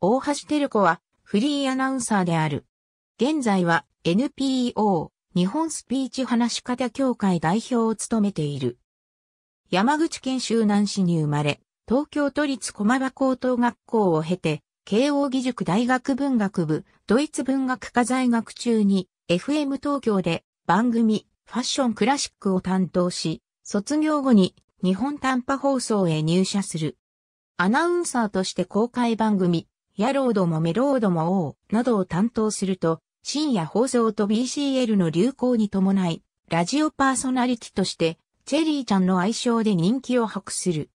大橋照子はフリーアナウンサーである。現在は NPO 日本スピーチ話し方協会代表を務めている。山口県周南市に生まれ、東京都立駒場高等学校を経て、慶応義塾大学文学部、ドイツ文学科在学中に、FM 東京で番組、ファッションクラシックを担当し、卒業後に日本短波放送へ入社する。アナウンサーとして公開番組、野郎どもメローども王などを担当すると、深夜放送と BCL の流行に伴い、ラジオパーソナリティとして、チェリーちゃんの愛称で人気を博する。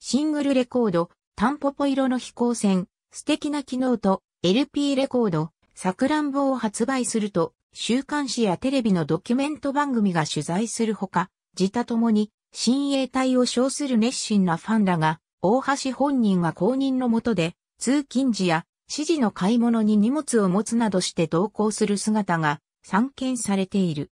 シングルレコード、タンポポ色の飛行船、素敵な機能と LP レコード、サクランボを発売すると、週刊誌やテレビのドキュメント番組が取材するほか、自他ともに、親衛隊を称する熱心なファンらが、大橋本人が公認のもとで、通勤時や指示の買い物に荷物を持つなどして同行する姿が散見されている。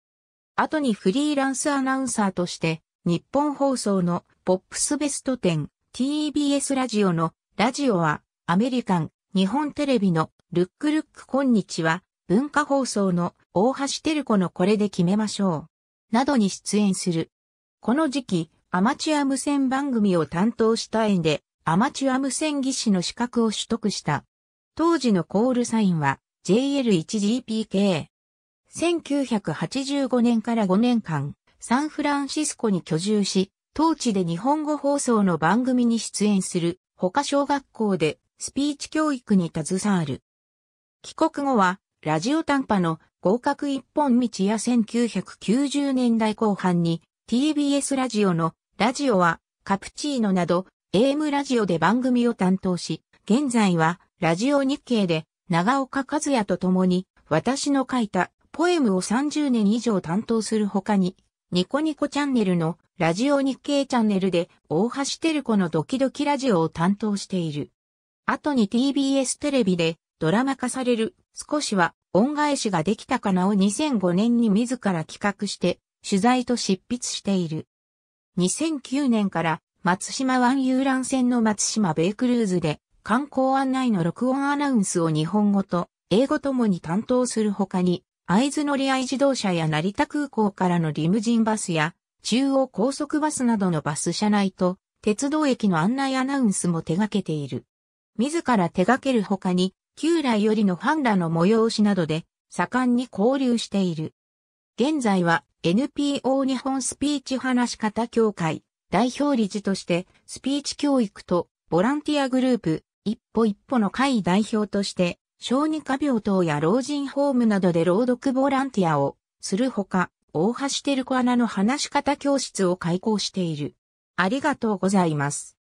後にフリーランスアナウンサーとして日本放送のポップスベスト10 TBS ラジオのラジオはアメリカン日本テレビのルックルックこんにちは文化放送の大橋テル子のこれで決めましょうなどに出演する。この時期アマチュア無線番組を担当した縁でアマチュア無線技師の資格を取得した。当時のコールサインは JL1GPK。1985年から5年間、サンフランシスコに居住し、当地で日本語放送の番組に出演する、他小学校でスピーチ教育に携わる。帰国後は、ラジオ短波の合格一本道や1990年代後半に TBS ラジオのラジオはカプチーノなど AM ラジオで番組を担当し、現在はラジオ日経で長岡和也と共に私の書いたポエムを30年以上担当する他に、ニコニコチャンネルのラジオ日経チャンネルで大橋照子のドキドキラジオを担当している。後に TBS テレビでドラマ化される少しは恩返しができたかなを2005年に自ら企画して取材と執筆している。2009年から松島湾遊覧船の松島ベイクルーズで観光案内の録音アナウンスを日本語と英語ともに担当するほかに、合図乗り合い自動車や成田空港からのリムジンバスや中央高速バスなどのバス車内と鉄道駅の案内アナウンスも手掛けている。自ら手掛けるほかに、旧来よりのファンらの催しなどで盛んに交流している。現在は NPO 日本スピーチ話し方協会代表理事として、スピーチ教育とボランティアグループ、一歩一歩の会代表として、小児科病棟や老人ホームなどで朗読ボランティアをするほか、大橋照子アナの話し方教室を開講している。ありがとうございます。